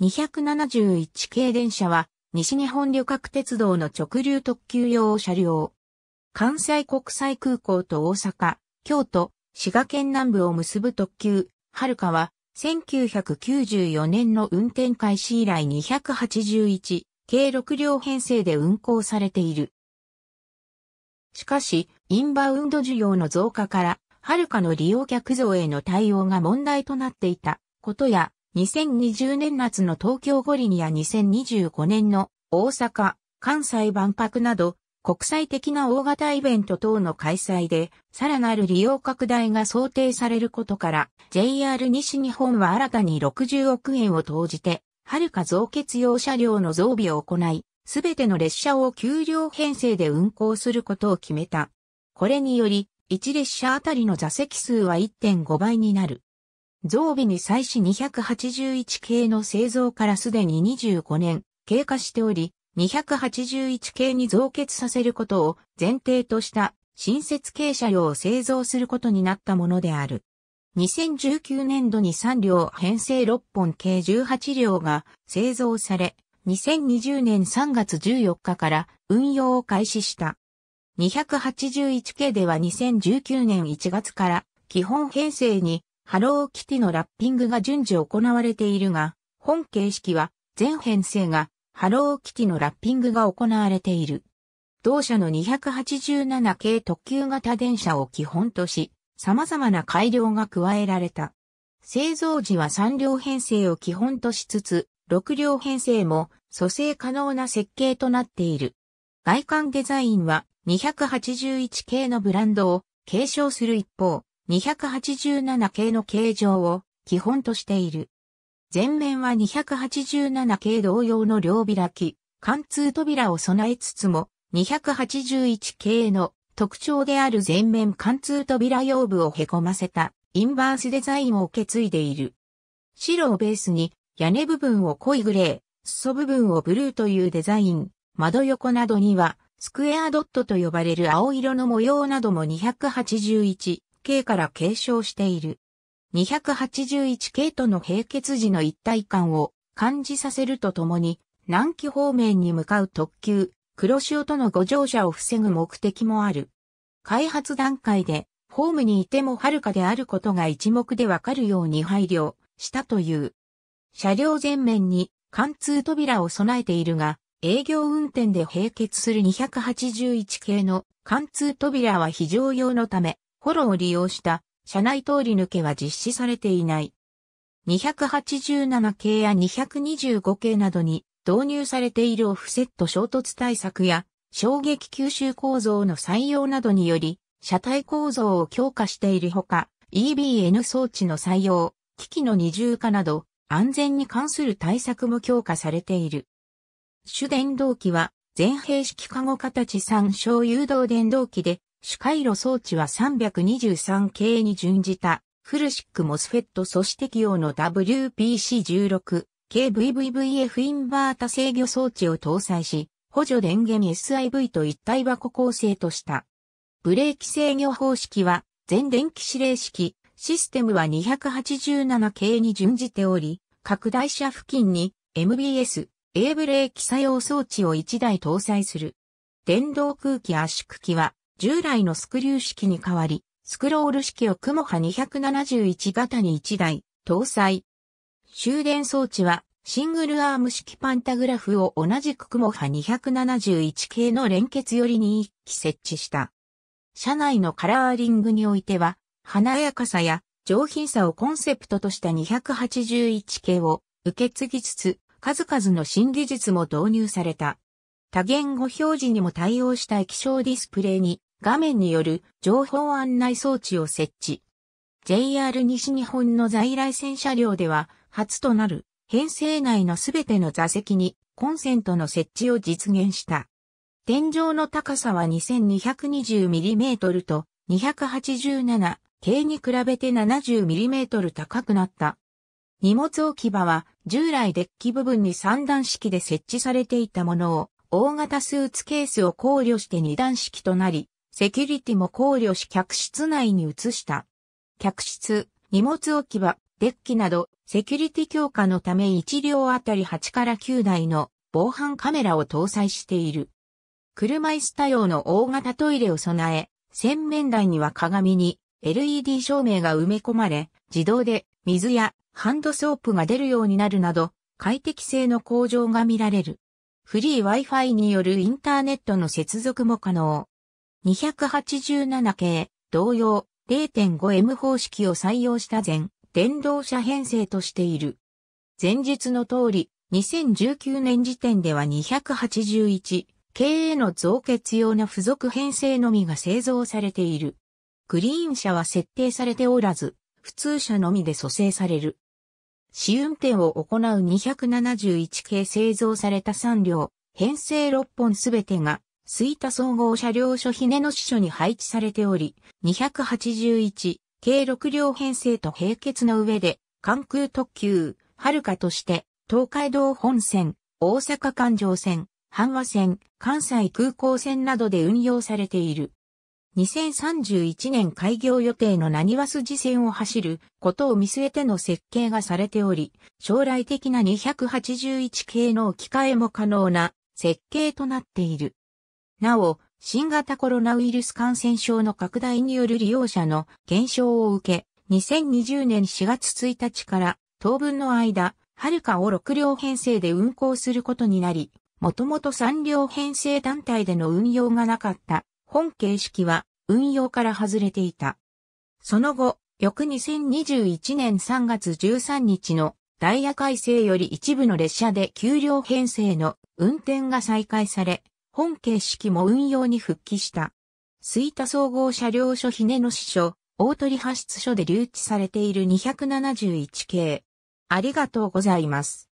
271系電車は、西日本旅客鉄道の直流特急用車両。関西国際空港と大阪、京都、滋賀県南部を結ぶ特急、はるかは、1994年の運転開始以来281、計6両編成で運行されている。しかし、インバウンド需要の増加から、はるかの利用客増への対応が問題となっていたことや、2020年末の東京五輪や2025年の大阪、関西万博など国際的な大型イベント等の開催でさらなる利用拡大が想定されることから JR 西日本は新たに60億円を投じてはるか増結用車両の増備を行い、すべての列車を給料編成で運行することを決めた。これにより、1列車あたりの座席数は1.5倍になる。増備に際し281系の製造からすでに25年経過しており、281系に増結させることを前提とした新設系車両を製造することになったものである。2019年度に3両編成6本計18両が製造され、2020年3月14日から運用を開始した。281系では2019年1月から基本編成にハローキティのラッピングが順次行われているが、本形式は全編成がハローキティのラッピングが行われている。同社の287系特急型電車を基本とし、様々な改良が加えられた。製造時は3両編成を基本としつつ、6両編成も蘇生可能な設計となっている。外観デザインは281系のブランドを継承する一方、287系の形状を基本としている。前面は287系同様の両開き、貫通扉を備えつつも、281系の特徴である前面貫通扉用部を凹ませたインバースデザインを受け継いでいる。白をベースに屋根部分を濃いグレー、裾部分をブルーというデザイン、窓横などにはスクエアドットと呼ばれる青色の模様なども281系から継承している。281系との並結時の一体感を感じさせるとともに、南紀方面に向かう特急、黒潮とのご乗車を防ぐ目的もある。開発段階で、ホームにいても遥かであることが一目でわかるように配慮したという。車両前面に貫通扉を備えているが、営業運転で並結する281系の貫通扉は非常用のため、ホロを利用した車内通り抜けは実施されていない。287系や225系などに導入されているオフセット衝突対策や衝撃吸収構造の採用などにより車体構造を強化しているほか EBN 装置の採用、機器の二重化など安全に関する対策も強化されている。主電動機は前閉式カゴ形参小誘導電動機で主回路装置は323系に準じた、フルシックモスフェット素織適用の WPC16 系 VVVF インバータ制御装置を搭載し、補助電源 SIV と一体箱構成とした。ブレーキ制御方式は、全電気指令式、システムは287系に準じており、拡大車付近に MBS、A ブレーキ作用装置を1台搭載する。電動空気圧縮機は従来のスクリュー式に代わり、スクロール式をクモハ271型に1台搭載。終電装置はシングルアーム式パンタグラフを同じくクモハ271系の連結寄りに1機設置した。車内のカラーリングにおいては、華やかさや上品さをコンセプトとした281系を受け継ぎつつ、数々の新技術も導入された。多言語表示にも対応した液晶ディスプレイに画面による情報案内装置を設置。JR 西日本の在来線車両では、初となる編成内のすべての座席にコンセントの設置を実現した。天井の高さは 2220mm と 287K に比べて 70mm 高くなった。荷物置き場は従来デッキ部分に3段式で設置されていたものを大型スーツケースを考慮して2段式となり、セキュリティも考慮し客室内に移した。客室、荷物置き場、デッキなど、セキュリティ強化のため1両あたり8から9台の防犯カメラを搭載している。車椅子多用の大型トイレを備え、洗面台には鏡に LED 照明が埋め込まれ、自動で水やハンドソープが出るようになるなど、快適性の向上が見られる。フリー Wi-Fi によるインターネットの接続も可能。287系、同様、0.5M 方式を採用した全、電動車編成としている。前述の通り、2019年時点では281、系への増結用の付属編成のみが製造されている。グリーン車は設定されておらず、普通車のみで蘇生される。試運転を行う271系製造された3両、編成6本すべてが吹田総合車両所ねの支所に配置されており、281、計6両編成と並結の上で、関空特急、はるかとして、東海道本線、大阪環状線、阪和線、関西空港線などで運用されている。2031年開業予定の何は筋線を走ることを見据えての設計がされており、将来的な281系の置き換えも可能な設計となっている。なお、新型コロナウイルス感染症の拡大による利用者の減少を受け、2020年4月1日から当分の間、はるかを6両編成で運行することになり、もともと3両編成団体での運用がなかった本形式は運用から外れていた。その後、翌2021年3月13日のダイヤ改正より一部の列車で9両編成の運転が再開され、本形式も運用に復帰した。吹田総合車両所ひねの支所、大鳥派出所で留置されている271系。ありがとうございます。